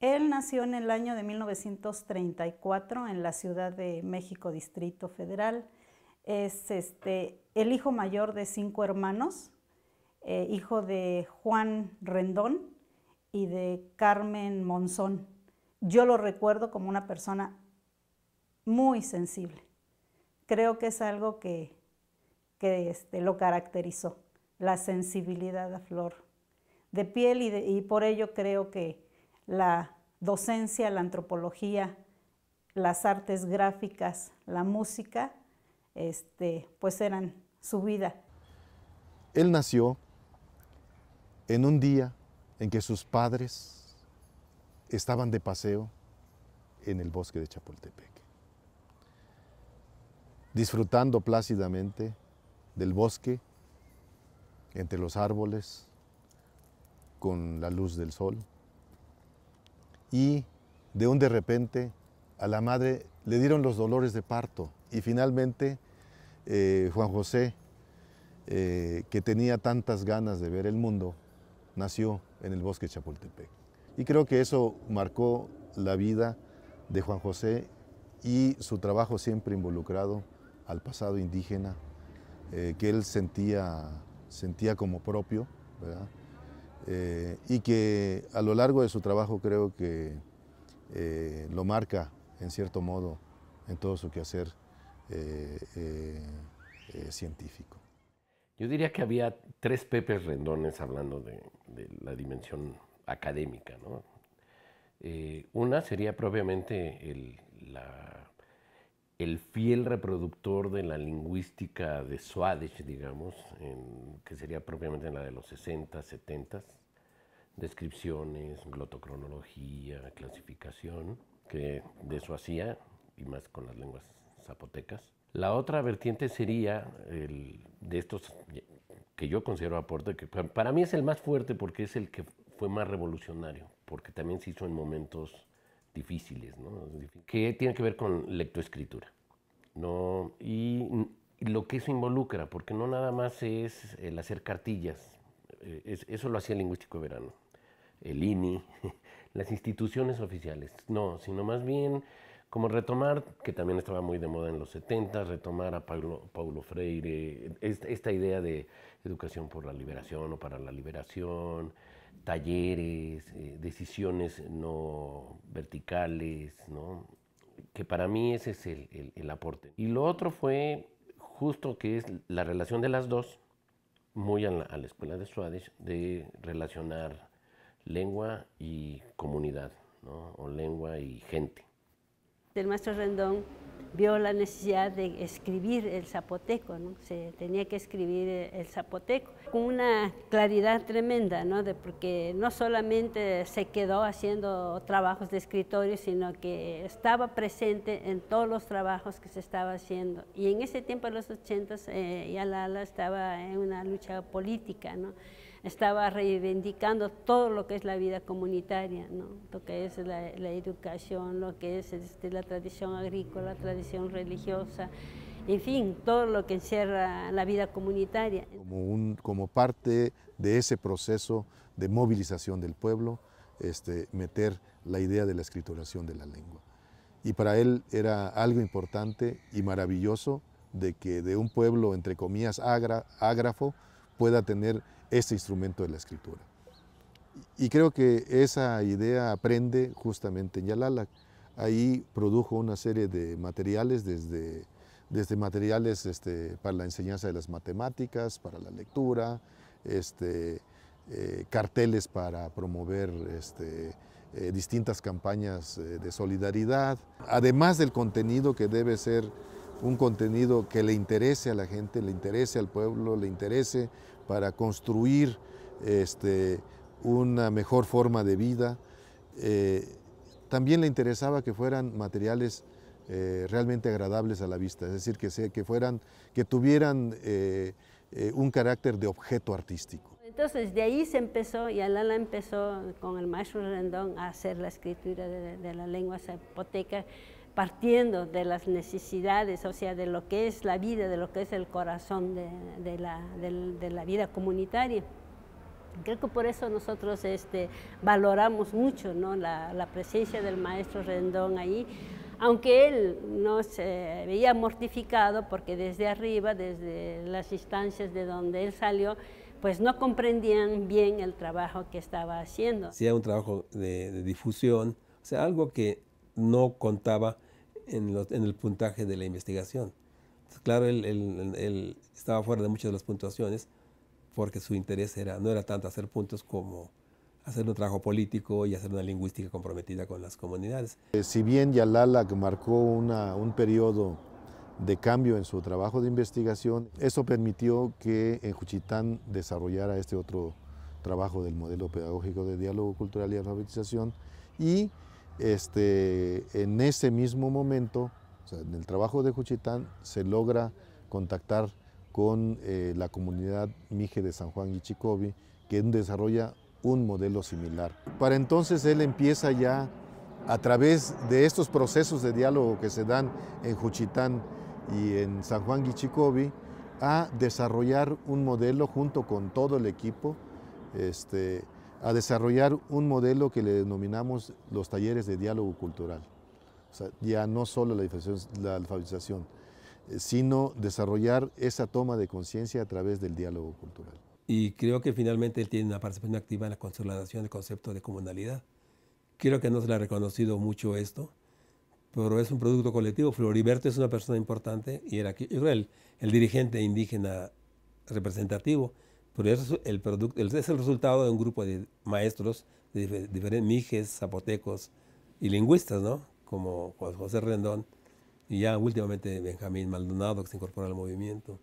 Él nació en el año de 1934 en la Ciudad de México, Distrito Federal. Es este, el hijo mayor de cinco hermanos, eh, hijo de Juan Rendón y de Carmen Monzón. Yo lo recuerdo como una persona muy sensible. Creo que es algo que, este, lo caracterizó, la sensibilidad a flor de piel y por ello creo que la docencia, la antropología, las artes gráficas, la música, este, pues eran su vida. Él nació en un día en que sus padres estaban de paseo en el bosque de Chapultepec, disfrutando plácidamente del bosque, entre los árboles, con la luz del sol y de un de repente a la madre le dieron los dolores de parto y finalmente eh, Juan José, eh, que tenía tantas ganas de ver el mundo, nació en el bosque Chapultepec. Y creo que eso marcó la vida de Juan José y su trabajo siempre involucrado al pasado indígena, eh, que él sentía, sentía como propio, ¿verdad? Eh, y que a lo largo de su trabajo creo que eh, lo marca en cierto modo en todo su quehacer eh, científico. Yo diría que había tres Pepes Rendones hablando de, la dimensión académica. una sería propiamente la el fiel reproductor de la lingüística de Swadesh, digamos, que sería propiamente en la de los 60, 70, descripciones, glotocronología, clasificación, que de eso hacía, y más con las lenguas zapotecas. La otra vertiente sería el, de estos que yo considero aporte, que para mí es el más fuerte porque es el que fue más revolucionario, porque también se hizo en momentos difíciles, ¿no? que tiene que ver con lectoescritura. ¿no? Y lo que eso involucra, porque no nada más es el hacer cartillas, e-, eso lo hacía el lingüístico de verano, el INI, las instituciones oficiales, no, sino más bien como retomar, que también estaba muy de moda en los 70, retomar a Paulo Freire, esta idea de educación por la liberación o para la liberación, talleres, eh, decisiones no verticales, ¿no? que para mí ese es el, aporte. Y lo otro fue justo que es la relación de las dos, muy a la, escuela de Suárez, de relacionar lengua y comunidad, o lengua y gente. El maestro Rendón vio la necesidad de escribir el zapoteco, ¿no? se tenía que escribir eh, el zapoteco, con una claridad tremenda, De porque no solamente se quedó haciendo trabajos de escritorio, sino que estaba presente en todos los trabajos que se estaba haciendo. Y en ese tiempo, de los 80, eh, Yalala estaba en una lucha política estaba reivindicando todo lo que es la vida comunitaria, lo que es la, educación, lo que es este, la tradición agrícola, la tradición religiosa, en fin, todo lo que encierra la vida comunitaria. Como, como parte de ese proceso de movilización del pueblo, este, meter la idea de la escrituración de la lengua. Y para él era algo importante y maravilloso de que de un pueblo, entre comillas, ágrafo, pueda tener este instrumento de la escritura. Y creo que esa idea aprende justamente en Yalala. Ahí produjo una serie de materiales, desde, desde materiales este, para la enseñanza de las matemáticas, para la lectura, este, eh, carteles para promover este, eh, distintas campañas eh, de solidaridad, además del contenido que debe ser un contenido que le interese a la gente, le interese al pueblo, le interese para construir este, una mejor forma de vida. Eh, también le interesaba que fueran materiales eh, realmente agradables a la vista, es decir, que, que, fueran, que tuvieran eh, un carácter de objeto artístico. Entonces de ahí se empezó, y Alala empezó con el maestro Rendón a hacer la escritura de, de la lengua zapoteca, partiendo de las necesidades, o sea, de lo que es la vida, de lo que es el corazón de, la, vida comunitaria. Creo que por eso nosotros este, valoramos mucho la, presencia del maestro Rendón ahí, aunque él no se veía mortificado porque desde arriba, desde las instancias de donde él salió, pues no comprendían bien el trabajo que estaba haciendo. Hacía era un trabajo de difusión, o sea, algo que no contaba en, el puntaje de la investigación. claro, él, estaba fuera de muchas de las puntuaciones porque su interés era, no era tanto hacer puntos como hacer un trabajo político y hacer una lingüística comprometida con las comunidades. Eh, si bien Yalala marcó un periodo de cambio en su trabajo de investigación, eso permitió que en eh, Juchitán desarrollara este otro trabajo del modelo pedagógico de diálogo cultural y alfabetización y este, en ese mismo momento, en el trabajo de Juchitán, se logra contactar con eh, la comunidad Mije de San Juan Guichicobi, que desarrolla un modelo similar. Para entonces él empieza ya, a través de estos procesos de diálogo que se dan en Juchitán y en San Juan Guichicobi, a desarrollar un modelo junto con todo el equipo este, a desarrollar un modelo que le denominamos los talleres de diálogo cultural. O sea, ya no solo la, la alfabetización, eh, sino desarrollar esa toma de conciencia a través del diálogo cultural. Y creo que finalmente él tiene una participación activa en la consolidación del concepto de comunalidad. Creo que no se le ha reconocido mucho esto, pero es un producto colectivo. Floriberto es una persona importante y era, el, el dirigente indígena representativo pero es el, producto, es el resultado de un grupo de maestros, de diferentes mijes, zapotecos y lingüistas, ¿no? Como José Rendón y ya últimamente Benjamín Maldonado que se incorpora al movimiento.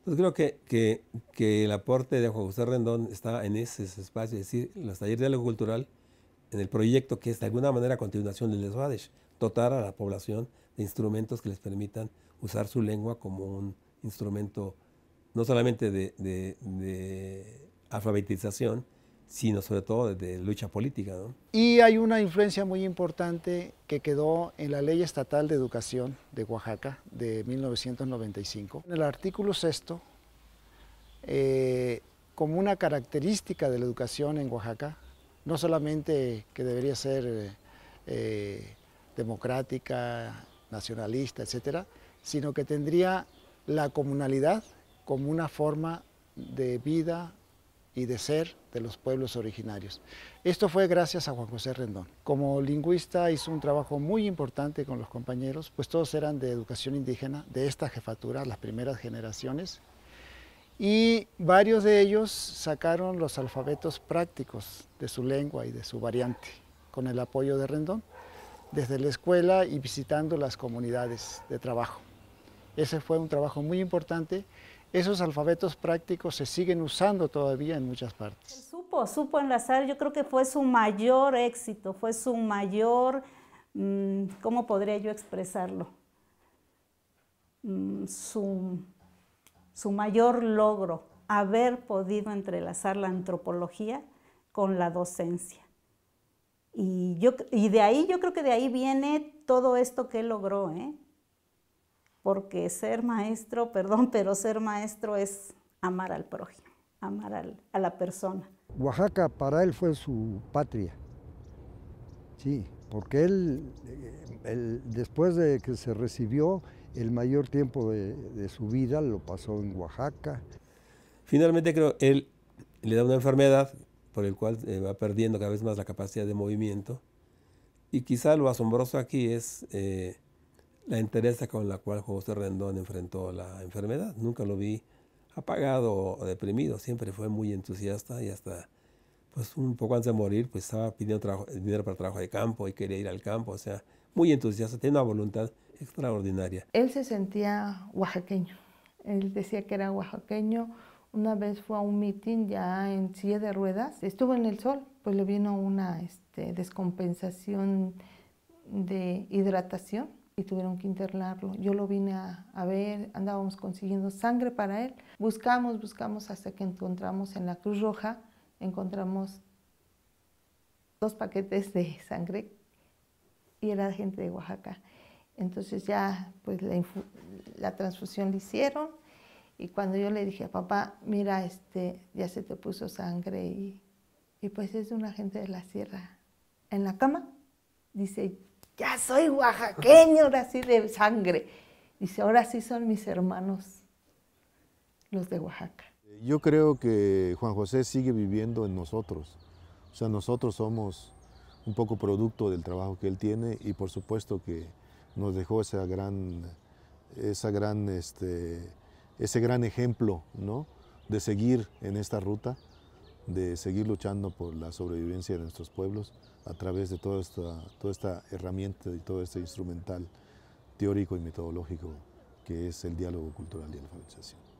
Entonces creo que, que, el aporte de José Rendón está en ese, espacio, es decir, los talleres de diálogo cultural, en el proyecto que es de alguna manera continuación del Eswadesh, dotar a la población de instrumentos que les permitan usar su lengua como un instrumento no solamente de, alfabetización, sino sobre todo de lucha política. Y hay una influencia muy importante que quedó en la Ley Estatal de Educación de Oaxaca de 1995. En el artículo sexto, eh, como una característica de la educación en Oaxaca, no solamente que debería ser eh, eh, democrática, nacionalista, etcétera, sino que tendría la comunalidad como una forma de vida y de ser de los pueblos originarios. Esto fue gracias a Juan José Rendón. Como lingüista hizo un trabajo muy importante con los compañeros, pues todos eran de educación indígena, de esta jefatura, las primeras generaciones, y varios de ellos sacaron los alfabetos prácticos de su lengua y de su variante, con el apoyo de Rendón, desde la escuela y visitando las comunidades de trabajo. Ese fue un trabajo muy importante esos alfabetos prácticos se siguen usando todavía en muchas partes. supo, supo enlazar, yo creo que fue su mayor éxito, fue su mayor, mm, ¿cómo podría yo expresarlo? Mm, su, mayor logro, haber podido entrelazar la antropología con la docencia. Y, yo, y de ahí, yo creo que de ahí viene todo esto que logró, ¿eh? porque ser maestro, perdón, pero ser maestro es amar al prójimo, amar a la persona. Oaxaca para él fue su patria, sí, porque él, eh, después de que se recibió, el mayor tiempo de, su vida lo pasó en Oaxaca. Finalmente creo, él le da una enfermedad por el cual eh, va perdiendo cada vez más la capacidad de movimiento. Y quizá lo asombroso aquí es eh, la entereza con la cual José Rendón enfrentó la enfermedad. Nunca lo vi apagado o deprimido, siempre fue muy entusiasta y hasta pues un poco antes de morir, pues estaba pidiendo dinero para trabajo de campo y quería ir al campo, o sea, muy entusiasta, tenía una voluntad extraordinaria. Él se sentía oaxaqueño, él decía que era oaxaqueño, una vez fue a un mitin ya en silla de ruedas, estuvo en el sol, pues le vino una este, descompensación de hidratación, y tuvieron que internarlo. Yo lo vine a, ver, andábamos consiguiendo sangre para él. Buscamos, buscamos hasta que encontramos en la Cruz Roja, encontramos dos paquetes de sangre y era gente de Oaxaca. Entonces ya pues la, la transfusión le hicieron y cuando yo le dije a papá, mira, este, ya se te puso sangre y, pues es una gente de la sierra en la cama. Dice, ya soy oaxaqueño, ahora sí de sangre. Dice, ahora sí son mis hermanos, los de Oaxaca. Yo creo que Juan José sigue viviendo en nosotros. O sea, nosotros somos un poco producto del trabajo que él tiene y por supuesto que nos dejó esa gran, esa gran, este, ese gran ejemplo de seguir en esta ruta de seguir luchando por la sobrevivencia de nuestros pueblos a través de toda esta, toda esta herramienta y todo este instrumental teórico y metodológico que es el diálogo cultural y alfabetización.